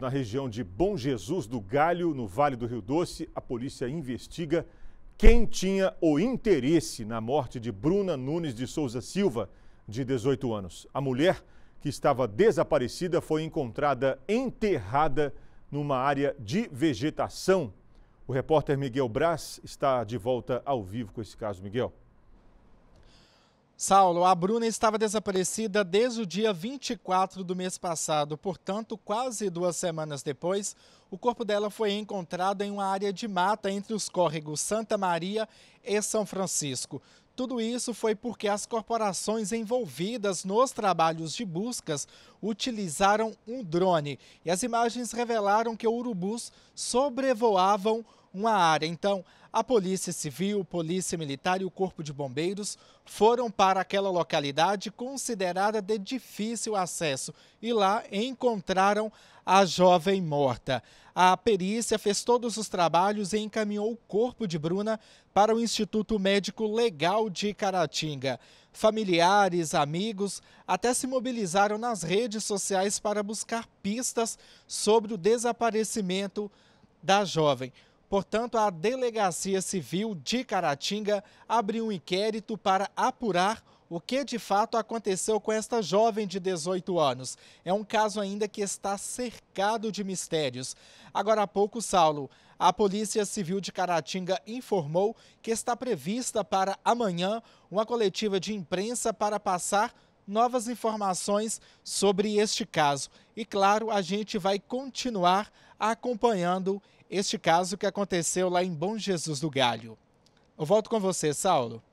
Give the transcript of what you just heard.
na região de Bom Jesus do Galho, no Vale do Rio Doce, a polícia investiga quem tinha o interesse na morte de Bruna Nunes de Souza Silva, de 18 anos. A mulher, que estava desaparecida, foi encontrada enterrada numa área de vegetação. O repórter Miguel Braz está de volta ao vivo com esse caso. Miguel. Saulo, a Bruna estava desaparecida desde o dia 24 do mês passado, portanto, quase duas semanas depois, o corpo dela foi encontrado em uma área de mata entre os córregos Santa Maria e São Francisco tudo isso foi porque as corporações envolvidas nos trabalhos de buscas utilizaram um drone e as imagens revelaram que urubus sobrevoavam uma área. Então, a Polícia Civil, Polícia Militar e o Corpo de Bombeiros foram para aquela localidade considerada de difícil acesso e lá encontraram a jovem morta. A perícia fez todos os trabalhos e encaminhou o corpo de Bruna para o Instituto Médico Legal de Caratinga. Familiares, amigos até se mobilizaram nas redes sociais para buscar pistas sobre o desaparecimento da jovem. Portanto, a Delegacia Civil de Caratinga abriu um inquérito para apurar o que de fato aconteceu com esta jovem de 18 anos. É um caso ainda que está cercado de mistérios. Agora há pouco, Saulo, a Polícia Civil de Caratinga informou que está prevista para amanhã uma coletiva de imprensa para passar novas informações sobre este caso. E claro, a gente vai continuar acompanhando este caso que aconteceu lá em Bom Jesus do Galho. Eu volto com você, Saulo.